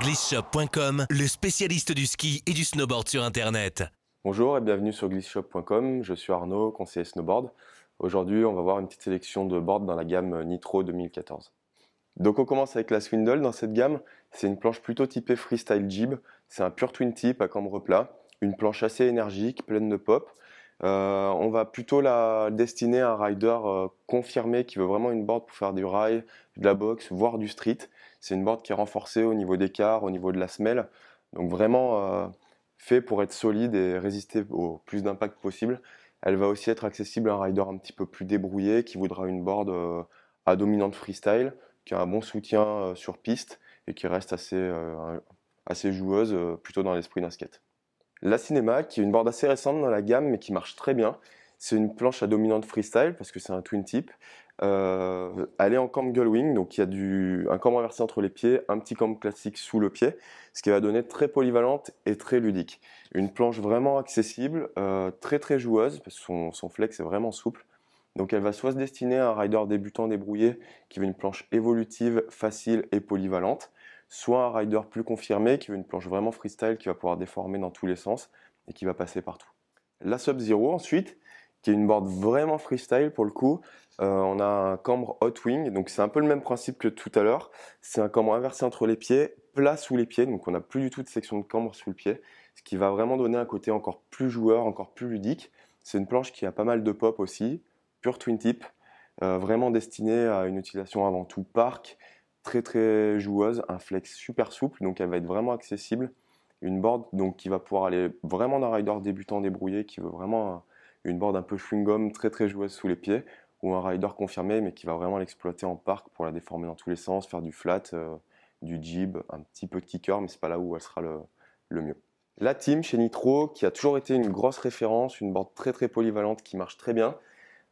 Glissshop.com, le spécialiste du ski et du snowboard sur Internet. Bonjour et bienvenue sur Glissshop.com, je suis Arnaud, conseiller snowboard. Aujourd'hui, on va voir une petite sélection de boards dans la gamme Nitro 2014. Donc on commence avec la Swindle dans cette gamme. C'est une planche plutôt typée freestyle jib. C'est un pur twin tip à cambre plat. Une planche assez énergique, pleine de pop. Euh, on va plutôt la destiner à un rider euh, confirmé qui veut vraiment une board pour faire du rail, de la boxe, voire du street. C'est une board qui est renforcée au niveau des quarts, au niveau de la semelle. Donc vraiment euh, fait pour être solide et résister au plus d'impact possible. Elle va aussi être accessible à un rider un petit peu plus débrouillé qui voudra une board à dominante freestyle, qui a un bon soutien sur piste et qui reste assez, assez joueuse plutôt dans l'esprit d'un skate. La cinéma, qui est une board assez récente dans la gamme, mais qui marche très bien. C'est une planche à dominante freestyle, parce que c'est un twin tip. Euh, elle est en camp gullwing, donc il y a un camp inversé entre les pieds, un petit camp classique sous le pied, ce qui va donner très polyvalente et très ludique. Une planche vraiment accessible, euh, très très joueuse, parce que son, son flex est vraiment souple. Donc elle va soit se destiner à un rider débutant débrouillé qui veut une planche évolutive, facile et polyvalente, soit un rider plus confirmé qui veut une planche vraiment freestyle qui va pouvoir déformer dans tous les sens et qui va passer partout. La Sub-Zero ensuite, qui est une board vraiment freestyle pour le coup. Euh, on a un cambre hot wing, donc c'est un peu le même principe que tout à l'heure. C'est un cambre inversé entre les pieds, plat sous les pieds, donc on n'a plus du tout de section de cambre sous le pied, ce qui va vraiment donner un côté encore plus joueur, encore plus ludique. C'est une planche qui a pas mal de pop aussi, pure twin tip, euh, vraiment destinée à une utilisation avant tout park, très très joueuse, un flex super souple, donc elle va être vraiment accessible. Une board donc, qui va pouvoir aller vraiment d'un rider débutant débrouillé, qui veut vraiment une board un peu chewing-gum, très très joueuse sous les pieds, ou un rider confirmé, mais qui va vraiment l'exploiter en parc pour la déformer dans tous les sens, faire du flat, euh, du jib, un petit peu de kicker, mais c'est pas là où elle sera le, mieux. La team chez Nitro, qui a toujours été une grosse référence, une board très très polyvalente qui marche très bien.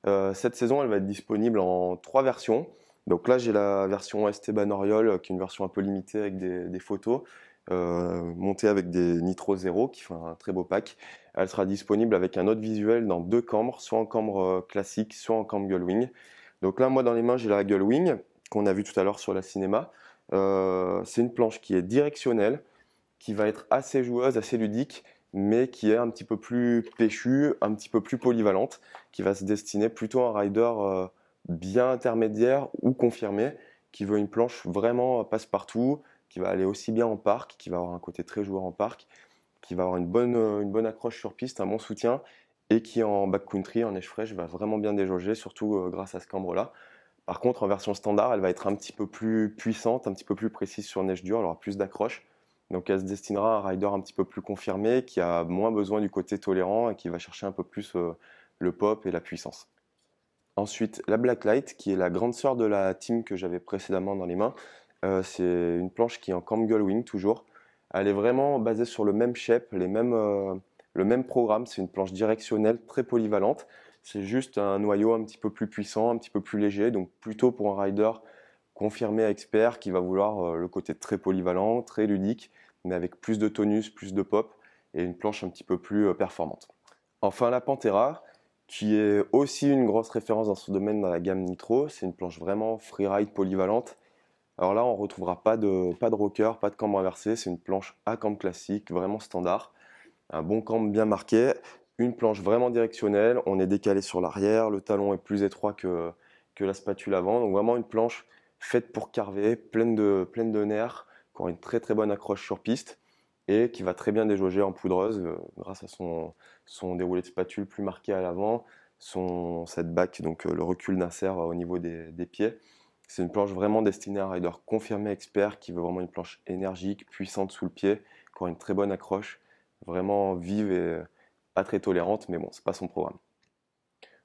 Euh, cette saison, elle va être disponible en trois versions. Donc là, j'ai la version Esteban Oriol, euh, qui est une version un peu limitée avec des, photos, euh, montée avec des Nitro Zero, qui font un très beau pack. Elle sera disponible avec un autre visuel dans deux cambres, soit en cambre euh, classique, soit en cambre Gullwing. Donc là, moi, dans les mains, j'ai la Gullwing, qu'on a vu tout à l'heure sur la cinéma. c'est une planche qui est directionnelle, qui va être assez joueuse, assez ludique, mais qui est un petit peu plus pêchue, un petit peu plus polyvalente, qui va se destiner plutôt à un rider bien intermédiaire ou confirmé, qui veut une planche vraiment passe-partout, qui va aller aussi bien en parc, qui va avoir un côté très joueur en parc, qui va avoir une bonne, euh, une bonne accroche sur piste, un bon soutien, et qui en backcountry, en neige fraîche, va vraiment bien déjauger, surtout euh, grâce à ce cambre-là. Par contre, en version standard, elle va être un petit peu plus puissante, un petit peu plus précise sur neige dure, elle aura plus d'accroche. Donc elle se destinera à un rider un petit peu plus confirmé, qui a moins besoin du côté tolérant et qui va chercher un peu plus euh, le pop et la puissance. Ensuite, la Blacklight, qui est la grande sœur de la team que j'avais précédemment dans les mains. Euh, c'est une planche qui est en Camgirl Wing, toujours. Elle est vraiment basée sur le même shape, les mêmes, euh, le même programme. C'est une planche directionnelle très polyvalente. C'est juste un noyau un petit peu plus puissant, un petit peu plus léger, donc plutôt pour un rider confirmé expert qui va vouloir euh, le côté très polyvalent, très ludique, mais avec plus de tonus, plus de pop et une planche un petit peu plus performante. Enfin, la Pantera, qui est aussi une grosse référence dans ce domaine dans la gamme Nitro. C'est une planche vraiment freeride polyvalente. Alors là, on ne retrouvera pas de, pas de rocker, pas de cambre inversé. C'est une planche à cambre classique, vraiment standard. Un bon cambre bien marqué. Une planche vraiment directionnelle. On est décalé sur l'arrière. Le talon est plus étroit que, la spatule avant. Donc vraiment une planche faite pour carver, pleine de, pleine de nerfs, qui une très très bonne accroche sur piste et qui va très bien déjauger en poudreuse euh, grâce à son, son déroulé de spatule plus marqué à l'avant, son setback, donc euh, le recul d'un cerf euh, au niveau des, pieds. C'est une planche vraiment destinée à un rider confirmé expert qui veut vraiment une planche énergique, puissante sous le pied, qui aura une très bonne accroche, vraiment vive et pas très tolérante, mais bon, c'est pas son programme.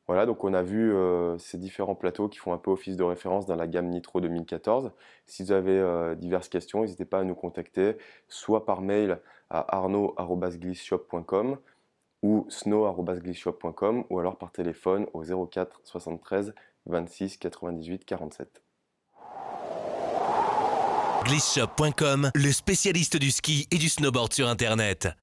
Voilà, donc on a vu euh, ces différents plateaux qui font un peu office de référence dans la gamme Nitro 2014. Si vous avez diverses questions, n'hésitez pas à nous contacter, soit par mail à arnaud.glisshop.com ou snow.glisshop.com ou alors par téléphone au 04 73 26 98 47. Glissshop.com, le spécialiste du ski et du snowboard sur Internet.